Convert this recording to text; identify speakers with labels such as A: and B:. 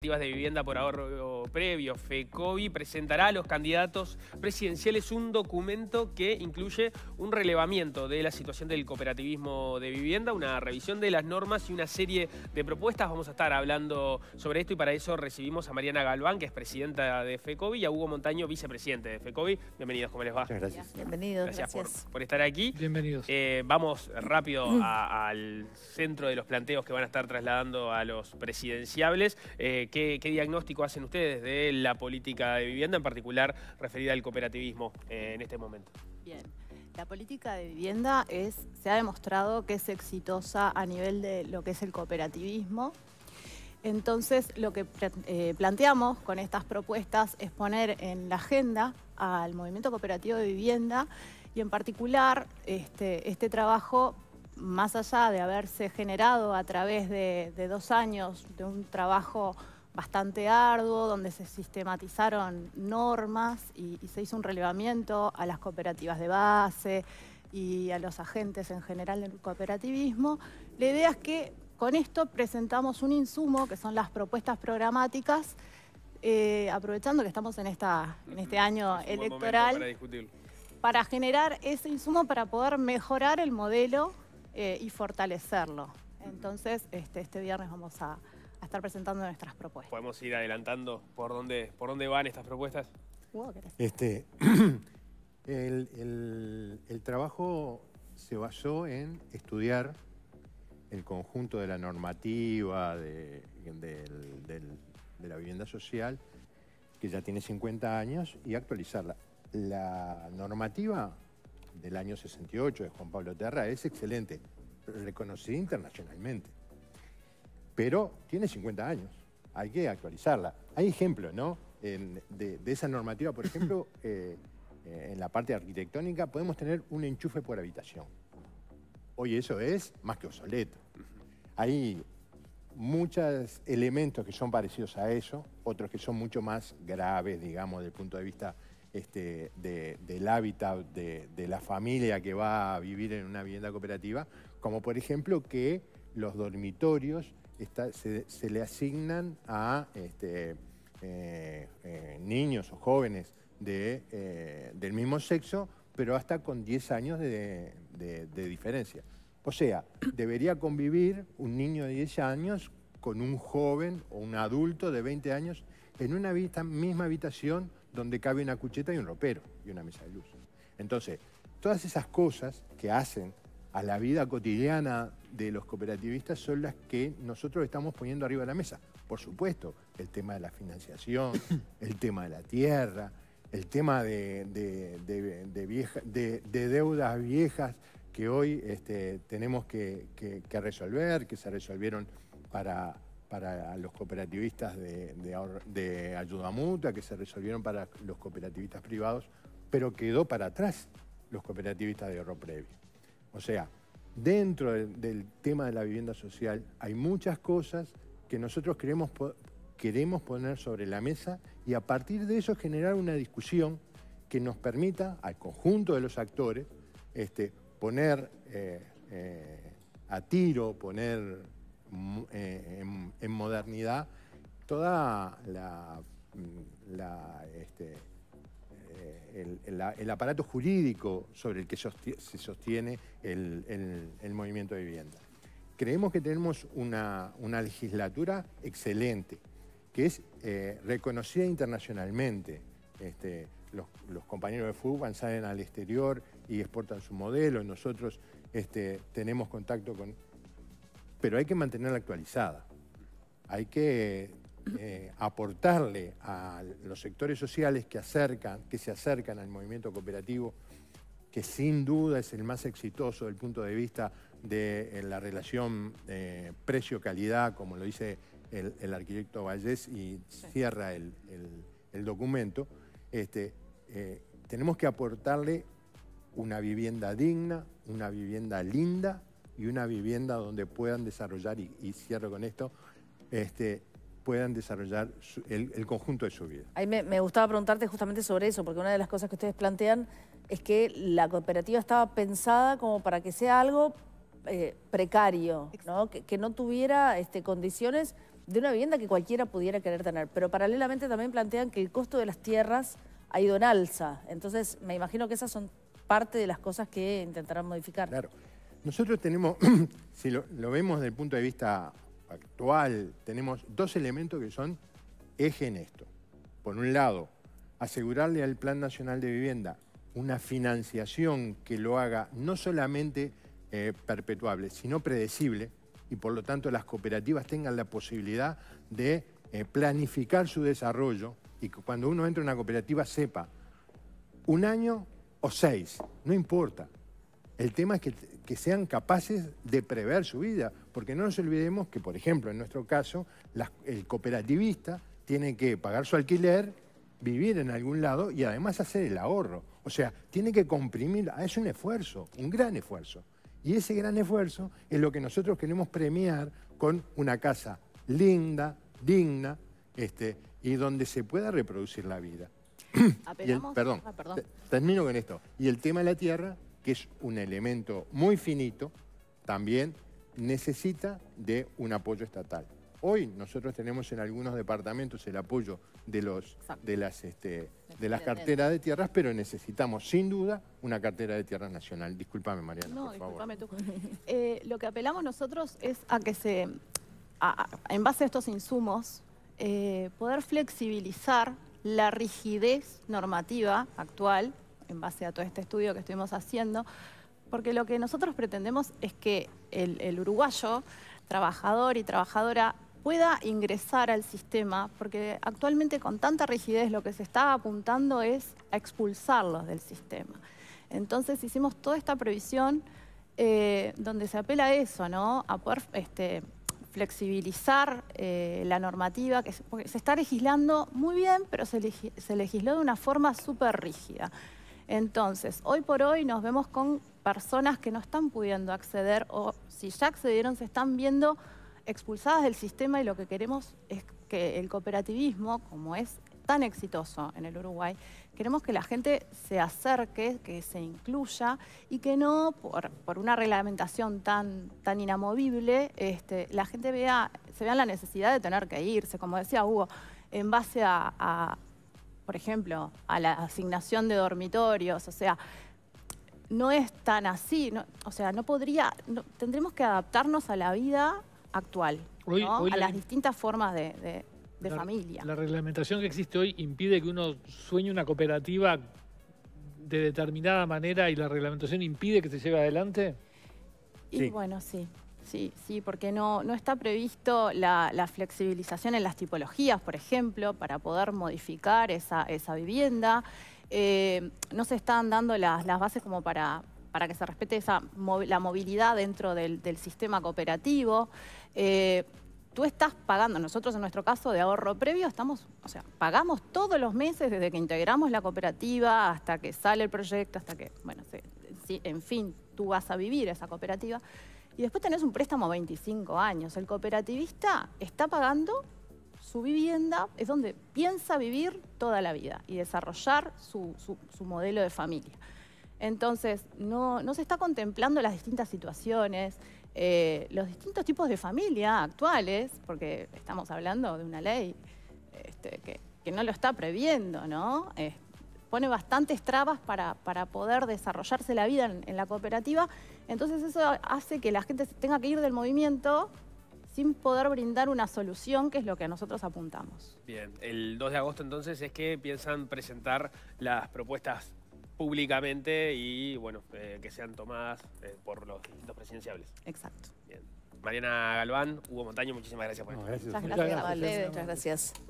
A: de Vivienda por Ahorro Previo, FECOVI, presentará a los candidatos presidenciales un documento que incluye un relevamiento de la situación del cooperativismo de vivienda, una revisión de las normas y una serie de propuestas. Vamos a estar hablando sobre esto y para eso recibimos a Mariana Galván, que es presidenta de FECOVI, y a Hugo Montaño, vicepresidente de FECOVI. Bienvenidos, ¿cómo les va? gracias. Bienvenidos. Gracias, Por, estar aquí. Bienvenidos. Eh, vamos rápido mm. al centro de los planteos que van a estar trasladando a los presidenciables. Eh, ¿qué, diagnóstico hacen ustedes de la política de vivienda, en particular referida al cooperativismo eh, en este momento?
B: Bien. La política de vivienda es, se ha demostrado que es exitosa a nivel de lo que es el cooperativismo. Entonces, lo que eh, planteamos con estas propuestas es poner en la agenda al movimiento cooperativo de vivienda y en particular este, este trabajo, más allá de haberse generado a través de dos años de un trabajo bastante arduo, donde se sistematizaron normas y, se hizo un relevamiento a las cooperativas de base y a los agentes en general del cooperativismo. La idea es que con esto presentamos un insumo que son las propuestas programáticas, eh, aprovechando que estamos en, esta, en este año electoral, para, generar ese insumo para poder mejorar el modelo eh, y fortalecerlo. Entonces, este, este viernes vamos a, estar presentando nuestras propuestas.
A: ¿Podemos ir adelantando por dónde, por dónde van estas propuestas?
C: Este, el, el, trabajo se basó en estudiar el conjunto de la normativa de, de, la vivienda social, que ya tiene 50 años, y actualizarla. La normativa del año 68 de Juan Pablo Terra es excelente, reconocida internacionalmente pero tiene 50 años, hay que actualizarla. Hay ejemplos, ¿no? de, esa normativa, por ejemplo, eh, eh, en la parte arquitectónica podemos tener un enchufe por habitación. Hoy eso es más que obsoleto. Hay muchos elementos que son parecidos a eso, otros que son mucho más graves, digamos, desde el punto de vista este, del hábitat de, la familia que va a vivir en una vivienda cooperativa, como por ejemplo que los dormitorios se, le asignan a este, eh, eh, niños o jóvenes eh, del mismo sexo, pero hasta con 10 años de, diferencia. O sea, debería convivir un niño de 10 años con un joven o un adulto de 20 años en una misma habitación donde cabe una cucheta y un ropero y una mesa de luz. Entonces, todas esas cosas que hacen a la vida cotidiana de los cooperativistas son las que nosotros estamos poniendo arriba de la mesa. Por supuesto, el tema de la financiación, el tema de la tierra, el tema de, de, de, deudas viejas que hoy este, tenemos que, resolver, que se resolvieron para, para los cooperativistas de ayuda mutua, que se resolvieron para los cooperativistas privados, pero quedó para atrás los cooperativistas de ahorro previo. O sea, dentro del, tema de la vivienda social hay muchas cosas que nosotros queremos, poner sobre la mesa y a partir de eso generar una discusión que nos permita al conjunto de los actores este, poner eh, eh, a tiro, poner mm, eh, en, modernidad toda la el, aparato jurídico sobre el que se sostiene el, movimiento de vivienda. Creemos que tenemos una, legislatura excelente, que es eh, reconocida internacionalmente. Este, los, compañeros de fútbol salen al exterior y exportan su modelo, nosotros este, tenemos contacto con... Pero hay que mantenerla actualizada. Hay que eh, aportarle a los sectores sociales que, acercan, que se acercan al movimiento cooperativo, que sin duda es el más exitoso desde el punto de vista de eh, la relación eh, precio-calidad, como lo dice el, arquitecto Vallés y cierra el, documento, este, tenemos que aportarle una vivienda digna, una vivienda linda y una vivienda donde puedan desarrollar, y, y cierro con esto, este, puedan desarrollar el, conjunto de su vida.
B: Ahí me, gustaba preguntarte justamente sobre eso, porque una de las cosas que ustedes plantean es que la cooperativa estaba pensada como para que sea algo eh, precario, ¿no? Que, no tuviera este, condiciones de una vivienda que cualquiera pudiera querer tener. Pero paralelamente también plantean que el costo de las tierras ha ido en alza. Entonces, me imagino que esas son parte de las cosas que intentarán modificar. Claro.
C: Nosotros tenemos, si lo, lo vemos desde el punto de vista actual, tenemos dos elementos que son eje en esto. Por un lado, asegurarle al Plan Nacional de Vivienda una financiación que lo haga no solamente eh, perpetuable, sino predecible, y por lo tanto las cooperativas tengan la posibilidad de eh, planificar su desarrollo y que cuando uno entra en una cooperativa sepa un año o seis, no importa, el tema es que, sean capaces de prever su vida, porque no nos olvidemos que, por ejemplo, en nuestro caso, el cooperativista tiene que pagar su alquiler, vivir en algún lado y además hacer el ahorro. O sea, tiene que comprimir, ah, es un esfuerzo, un gran esfuerzo. Y ese gran esfuerzo es lo que nosotros queremos premiar con una casa linda, digna, este, y donde se pueda reproducir la vida. perdón, ah, perdón. termino con esto. Y el tema de la tierra que es un elemento muy finito, también necesita de un apoyo estatal. Hoy nosotros tenemos en algunos departamentos el apoyo de, los, de, las, este, de las carteras de tierras, pero necesitamos sin duda una cartera de tierras nacional. Disculpame, Mariana, no, discúlpame
B: tú. Eh, lo que apelamos nosotros es a que se, en base a estos insumos, eh, poder flexibilizar la rigidez normativa actual en base a todo este estudio que estuvimos haciendo, porque lo que nosotros pretendemos es que el, uruguayo, trabajador y trabajadora, pueda ingresar al sistema, porque actualmente con tanta rigidez lo que se está apuntando es a expulsarlos del sistema. Entonces hicimos toda esta previsión eh, donde se apela a eso, A poder este, flexibilizar eh, la normativa, que se, está legislando muy bien, pero se, se legisló de una forma súper rígida. Entonces, hoy por hoy nos vemos con personas que no están pudiendo acceder o si ya accedieron se están viendo expulsadas del sistema y lo que queremos es que el cooperativismo, como es tan exitoso en el Uruguay, queremos que la gente se acerque, que se incluya y que no, por, una reglamentación tan, inamovible, este, la gente vea, se vea la necesidad de tener que irse, como decía Hugo, en base a por ejemplo, a la asignación de dormitorios, o sea, no es tan así, o sea, no podría, tendremos que adaptarnos a la vida actual, a las distintas formas de,
A: familia. La reglamentación que existe hoy impide que uno sueñe una cooperativa de determinada manera y la reglamentación impide que se lleve adelante. Y
B: bueno, sí. Sí, sí, porque no, no está previsto la, flexibilización en las tipologías, por ejemplo, para poder modificar esa, esa vivienda. Eh, no se están dando las, bases como para, para que se respete esa, la movilidad dentro del, sistema cooperativo. Eh, tú estás pagando, nosotros en nuestro caso de ahorro previo, estamos, o sea, pagamos todos los meses desde que integramos la cooperativa hasta que sale el proyecto, hasta que, bueno, se, en fin, tú vas a vivir esa cooperativa. Y después tenés un préstamo a 25 años. El cooperativista está pagando su vivienda, es donde piensa vivir toda la vida y desarrollar su, modelo de familia. Entonces, no, no, se está contemplando las distintas situaciones, eh, los distintos tipos de familia actuales, porque estamos hablando de una ley este, que, no lo está previendo, ¿no? Este, pone bastantes trabas para, para poder desarrollarse la vida en, la cooperativa. Entonces eso hace que la gente tenga que ir del movimiento sin poder brindar una solución, que es lo que nosotros apuntamos.
A: Bien, el 2 de agosto entonces es que piensan presentar las propuestas públicamente y bueno, eh, que sean tomadas eh, por los distintos presidenciables. Exacto. Bien. Mariana Galván, Hugo Montaño, muchísimas gracias por Muchas gracias,
B: muchas gracias.